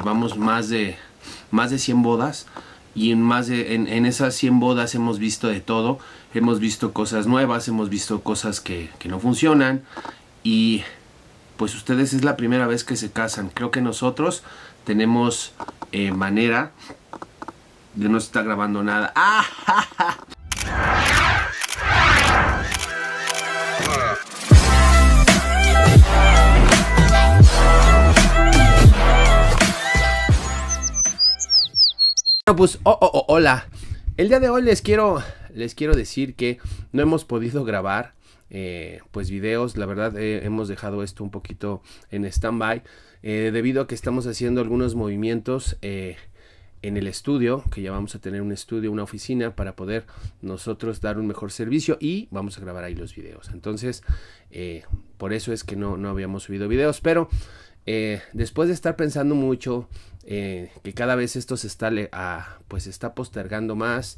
Llevamos más de, más de 100 bodas y en, más en, esas 100 bodas hemos visto de todo. Hemos visto cosas nuevas, hemos visto cosas que, no funcionan y pues ustedes es la primera vez que se casan. Creo que nosotros tenemos eh, manera de no estar grabando nada. ¡Ah, pues, oh, oh, oh, hola. El día de hoy les quiero, les quiero decir que no hemos podido grabar, eh, pues, videos. La verdad, eh, hemos dejado esto un poquito en stand-by eh, debido a que estamos haciendo algunos movimientos en el estudio, que ya vamos a tener un estudio, una oficina para poder nosotros dar un mejor servicio y vamos a grabar ahí los videos. Entonces, por eso es que no, no habíamos subido videos, pero eh, después de estar pensando mucho, eh, que cada vez esto se está, ah, pues está postergando más,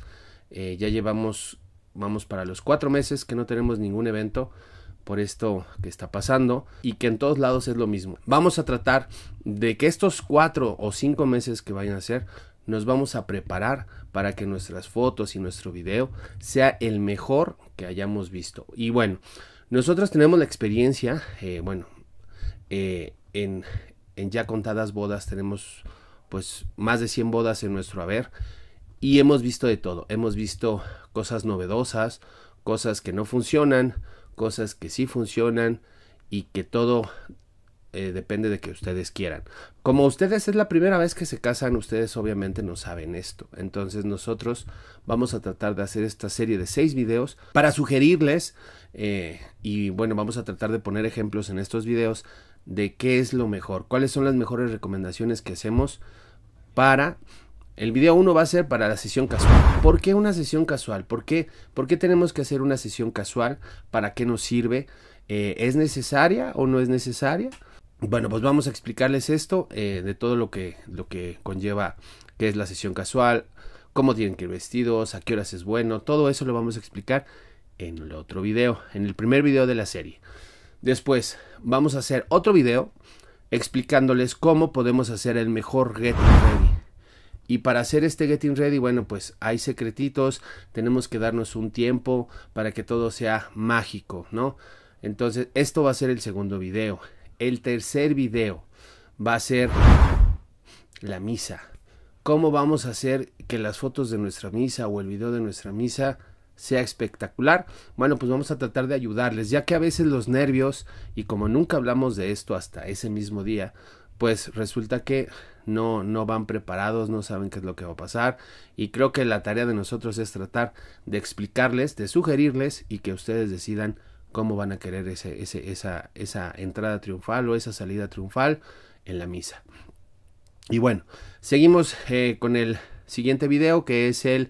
eh, ya llevamos, vamos para los cuatro meses que no tenemos ningún evento por esto que está pasando y que en todos lados es lo mismo. Vamos a tratar de que estos cuatro o cinco meses que vayan a ser, nos vamos a preparar para que nuestras fotos y nuestro video sea el mejor que hayamos visto. Y bueno, nosotros tenemos la experiencia, bueno, eh, en, ya contadas bodas tenemos pues más de 100 bodas en nuestro haber y hemos visto de todo, hemos visto cosas novedosas, cosas que no funcionan, cosas que sí funcionan y que todo eh, depende de que ustedes quieran. Como ustedes es la primera vez que se casan, ustedes obviamente no saben esto. Entonces nosotros vamos a tratar de hacer esta serie de seis videos para sugerirles eh, y bueno, vamos a tratar de poner ejemplos en estos videos de qué es lo mejor, cuáles son las mejores recomendaciones que hacemos para... El video 1 va a ser para la sesión casual. ¿Por qué una sesión casual? ¿Por qué, tenemos que hacer una sesión casual? ¿Para qué nos sirve? Eh, ¿Es necesaria o no es necesaria? Bueno, pues vamos a explicarles esto eh, de todo lo que, lo que conlleva qué es la sesión casual, cómo tienen que ir vestidos, a qué horas es bueno, todo eso lo vamos a explicar en el otro video, en el primer video de la serie. Después vamos a hacer otro video explicándoles cómo podemos hacer el mejor Getting Ready. Y para hacer este Getting Ready, bueno, pues hay secretitos, tenemos que darnos un tiempo para que todo sea mágico, ¿no? Entonces, esto va a ser el segundo video. El tercer video va a ser la misa. ¿Cómo vamos a hacer que las fotos de nuestra misa o el video de nuestra misa sea espectacular? Bueno, pues vamos a tratar de ayudarles, ya que a veces los nervios, y como nunca hablamos de esto hasta ese mismo día, pues resulta que no, no van preparados, no saben qué es lo que va a pasar. Y creo que la tarea de nosotros es tratar de explicarles, de sugerirles y que ustedes decidan cómo van a querer ese, esa, esa entrada triunfal o esa salida triunfal en la misa. Y bueno, seguimos eh, con el siguiente video que es el...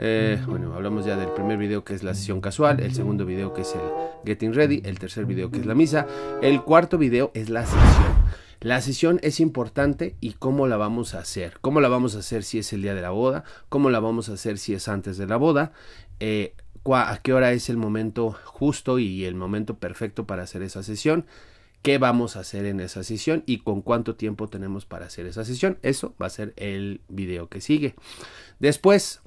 Eh, bueno, hablamos ya del primer video que es la sesión casual, el segundo video que es el Getting Ready, el tercer video que es la misa, el cuarto video es la sesión. La sesión es importante y cómo la vamos a hacer. ¿Cómo la vamos a hacer si es el día de la boda? ¿Cómo la vamos a hacer si es antes de la boda? Eh, a qué hora es el momento justo y el momento perfecto para hacer esa sesión, qué vamos a hacer en esa sesión y con cuánto tiempo tenemos para hacer esa sesión. Eso va a ser el video que sigue. Después,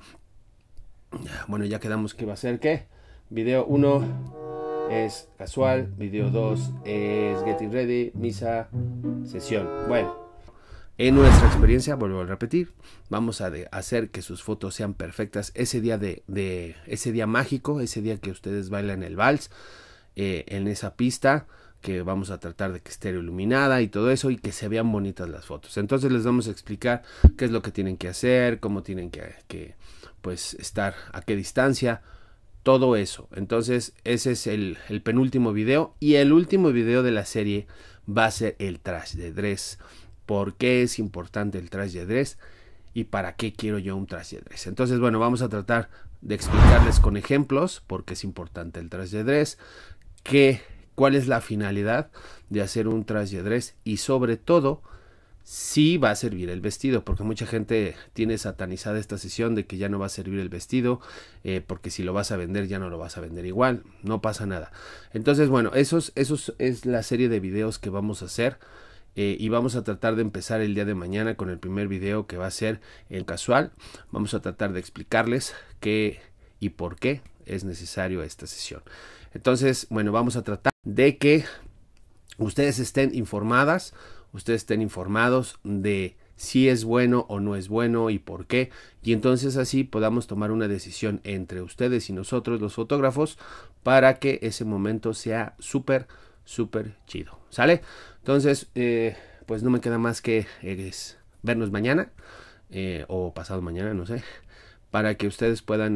bueno, ya quedamos que va a ser qué. Video 1 es casual, video 2 es getting ready, misa, sesión. Bueno. En nuestra experiencia, vuelvo a repetir, vamos a hacer que sus fotos sean perfectas ese día de, ese día mágico, ese día que ustedes bailan el vals eh, en esa pista que vamos a tratar de que esté iluminada y todo eso y que se vean bonitas las fotos. Entonces les vamos a explicar qué es lo que tienen que hacer, cómo tienen que, pues, estar, a qué distancia, todo eso. Entonces ese es el, el penúltimo video y el último video de la serie va a ser el trash de dress por qué es importante el tras y para qué quiero yo un tras Entonces, bueno, vamos a tratar de explicarles con ejemplos por qué es importante el tras qué, cuál es la finalidad de hacer un tras y sobre todo si va a servir el vestido, porque mucha gente tiene satanizada esta sesión de que ya no va a servir el vestido, eh, porque si lo vas a vender ya no lo vas a vender igual, no pasa nada. Entonces, bueno, eso es la serie de videos que vamos a hacer eh, y vamos a tratar de empezar el día de mañana con el primer video que va a ser el casual. Vamos a tratar de explicarles qué y por qué es necesario esta sesión. Entonces, bueno, vamos a tratar de que ustedes estén informadas, ustedes estén informados de si es bueno o no es bueno y por qué. Y entonces así podamos tomar una decisión entre ustedes y nosotros los fotógrafos para que ese momento sea súper, súper chido, ¿sale? Entonces, eh, pues no me queda más que eh, vernos mañana eh, o pasado mañana, no sé, para que ustedes puedan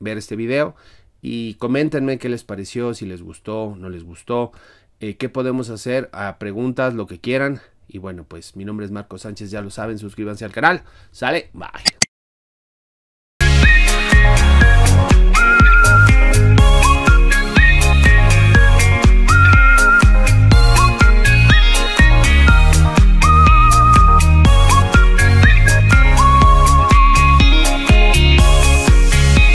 ver este video y coméntenme qué les pareció, si les gustó, no les gustó, qué podemos hacer, a preguntas, lo que quieran. Y bueno, pues mi nombre es Marco Sánchez, ya lo saben, suscríbanse al canal. Sale, bye.